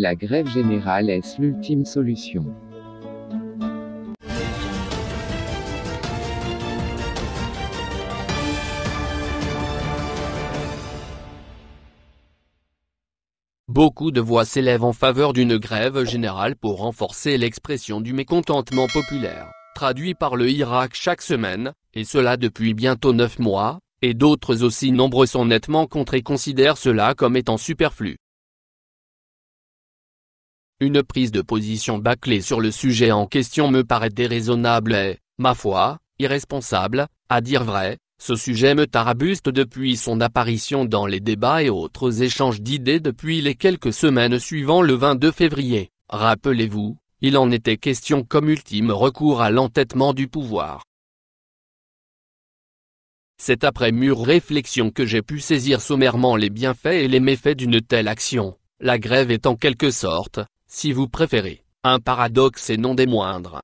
La grève générale est ce l'ultime solution. Beaucoup de voix s'élèvent en faveur d'une grève générale pour renforcer l'expression du mécontentement populaire, traduit par le Irak chaque semaine, et cela depuis bientôt neuf mois, et d'autres aussi nombreux sont nettement contre et considèrent cela comme étant superflu. Une prise de position bâclée sur le sujet en question me paraît déraisonnable et, ma foi, irresponsable, à dire vrai, ce sujet me tarabuste depuis son apparition dans les débats et autres échanges d'idées depuis les quelques semaines suivant le 22 février. Rappelez-vous, il en était question comme ultime recours à l'entêtement du pouvoir. C'est après mûre réflexion que j'ai pu saisir sommairement les bienfaits et les méfaits d'une telle action. La grève est en quelque sorte, si vous préférez, un paradoxe et non des moindres.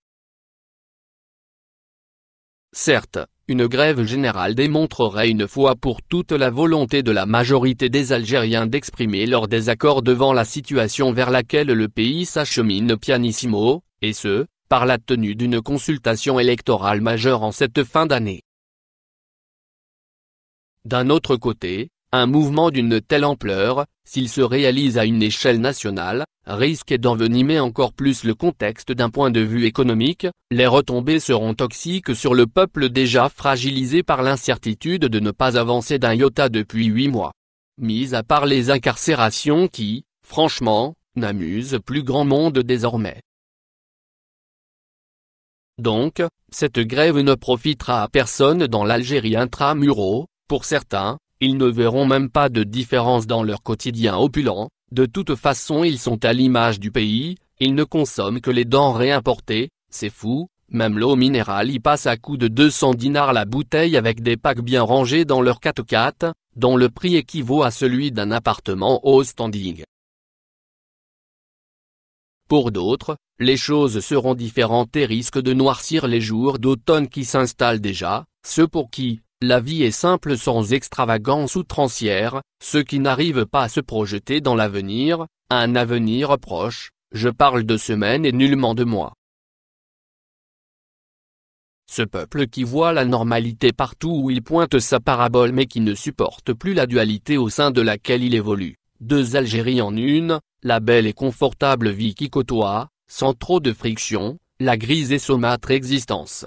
Certes, une grève générale démontrerait une fois pour toutes la volonté de la majorité des Algériens d'exprimer leur désaccord devant la situation vers laquelle le pays s'achemine pianissimo, et ce, par la tenue d'une consultation électorale majeure en cette fin d'année. D'un autre côté, un mouvement d'une telle ampleur, s'il se réalise à une échelle nationale, Risque d'envenimer encore plus le contexte d'un point de vue économique, les retombées seront toxiques sur le peuple déjà fragilisé par l'incertitude de ne pas avancer d'un iota depuis huit mois. Mis à part les incarcérations qui, franchement, n'amusent plus grand monde désormais. Donc, cette grève ne profitera à personne dans l'Algérie intramuros. pour certains, ils ne verront même pas de différence dans leur quotidien opulent, de toute façon ils sont à l'image du pays, ils ne consomment que les denrées importées, c'est fou, même l'eau minérale y passe à coût de 200 dinars la bouteille avec des packs bien rangés dans leur 4 4 dont le prix équivaut à celui d'un appartement au standing. Pour d'autres, les choses seront différentes et risquent de noircir les jours d'automne qui s'installent déjà, ceux pour qui, la vie est simple sans extravagance outrancière, ceux qui n'arrivent pas à se projeter dans l'avenir, un avenir proche, je parle de semaines et nullement de mois. Ce peuple qui voit la normalité partout où il pointe sa parabole mais qui ne supporte plus la dualité au sein de laquelle il évolue, deux Algéries en une, la belle et confortable vie qui côtoie, sans trop de friction, la grise et saumâtre existence.